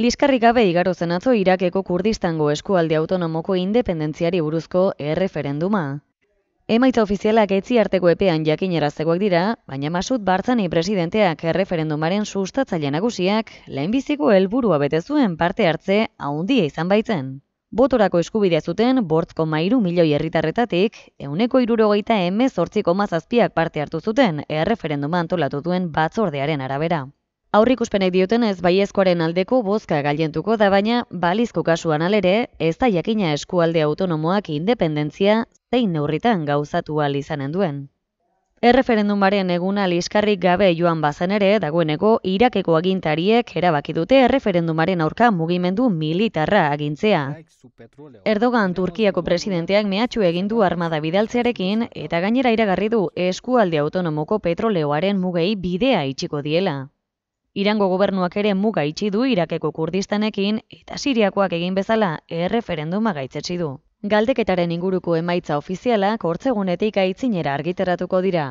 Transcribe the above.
Liskarrik gabe igaro zen atzo Irakeko Kurdistango eskualde autonomoko independentziari buruzko erreferenduma. Emaitza ofizialak etzi arteko epean jakin erazegoak dira, baina masut Bartzani presidenteak erreferendumaren sustatzaile nagusiak lehenbiziko helburua bete zuen parte hartze haundia izan baitzen. Botorako eskubidea zuten bortzko mairu milioi herritarretatik, euneko irurogeita emez hortziko mazazpiak parte hartu zuten erreferenduma antolatu duen batzordearen arabera. Aurrikuspenek diotenez baiezkoaren aldeko bozka galientuko da baina, balizko kasuan alere, ez da jakina eskualde autonomoak independentzia zein neurritan gauzatu izanen duen. Erreferendumaren eguna liskarrik gabe joan bazen ere, dagoeneko Irakeko agintariek erabaki dute erreferendumaren aurka mugimendu militarra agintzea. Erdogan Turkiako presidenteak mehatxu egin du armada bidaltzearekin eta gainera iragarri du eskualde autonomoko petroleoaren mugei bidea itxiko diela. Irango gobernuak ere muga itxi du Irakeko Kurdistanekin eta Siriakoak egin bezala erreferenduma gaitzetsi du. Galdeketaren inguruko emaitza ofiziala kortzegunetik aitzinera argiteratuko dira.